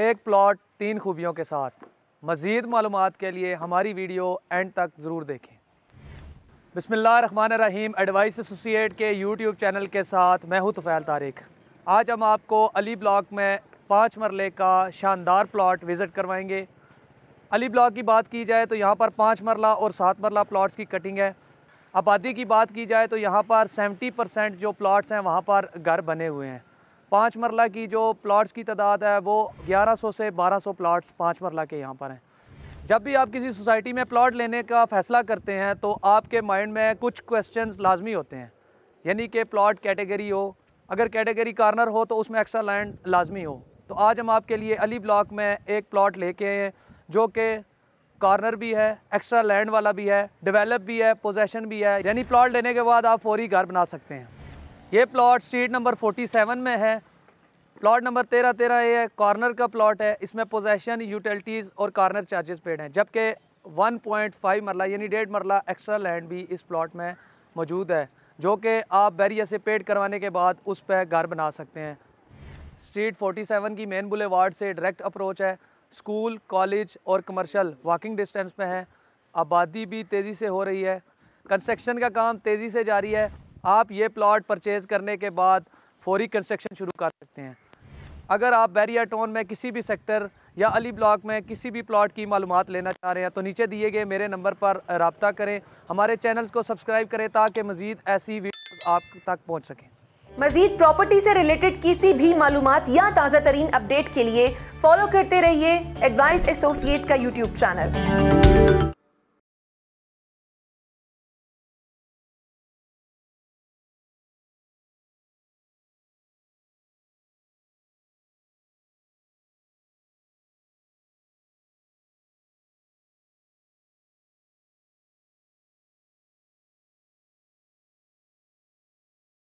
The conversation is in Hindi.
एक प्लॉट तीन खूबियों के साथ मज़ीद मालूम के लिए हमारी वीडियो एंड तक ज़रूर देखें बसमिल्ल रहीम एडवाइस एसोसिएट के यूट्यूब चैनल के साथ मैं हूँ तुफ़ैल तारिक आज हम आपको अली ब्लॉक में पाँच मरले का शानदार प्लॉट विज़िट करवाएंगे अली ब्लॉक की बात की जाए तो यहाँ पर पाँच मरला और सात मरला प्लॉट्स की कटिंग है आबादी की बात की जाए तो यहाँ पर 70 परसेंट जो प्लाट्स हैं वहाँ पर घर बने हुए हैं पाँच मरला की जो प्लाट्स की तादाद है वो 1100 से 1200 प्लाट्स पाँच मरला के यहाँ पर हैं जब भी आप किसी सोसाइटी में प्लाट लेने का फ़ैसला करते हैं तो आपके माइंड में कुछ क्वेश्चन लाजमी होते हैं यानी कि प्लाट कैटेगरी हो अगर कैटेगरी कार्नर हो तो उसमें एक्स्ट्रा लैंड लाजमी हो तो आज हम आपके लिए अली ब्लॉक में एक प्लाट लेके आए हैं जो कि कॉर्नर भी है एक्स्ट्रा लैंड वाला भी है डेवलप भी है पोजेशन भी है यानी प्लाट लेने के बाद आप फौरी घर बना सकते हैं ये प्लॉट स्ट्रीट नंबर 47 में है प्लॉट नंबर तेरह तेरह ये है कॉर्नर का प्लॉट है इसमें पोजेशन यूटिलिटीज़ और कॉर्नर चार्जेस पेड हैं जबकि 1.5 मरला यानी डेढ़ मरला एक्स्ट्रा लैंड भी इस प्लॉट में मौजूद है जो कि आप बैरियर से पेड करवाने के बाद उस पर घर बना सकते हैं स्ट्रीट 47 की मेन बुले से डायरेक्ट अप्रोच है स्कूल कॉलेज और कमर्शल वॉकिंग डिस्टेंस में है आबादी भी तेज़ी से हो रही है कंस्ट्रक्शन का काम तेज़ी से जारी है आप ये प्लाट परचेज़ करने के बाद फौरी कंस्ट्रक्शन शुरू कर सकते हैं अगर आप बैरिया टाउन में किसी भी सेक्टर या अली ब्लॉक में किसी भी प्लाट की मालूम लेना चाह रहे हैं तो नीचे दिए गए मेरे नंबर पर रबता करें हमारे चैनल्स को सब्सक्राइब करें ताकि मज़ीद ऐसी वीडियो आप तक पहुँच सकें मजीद प्रॉपर्टी से रिलेटेड किसी भी मालूम या ताज़ा तरीन अपडेट के लिए फॉलो करते रहिए एडवाइस एसोसिएट का यूट्यूब चैनल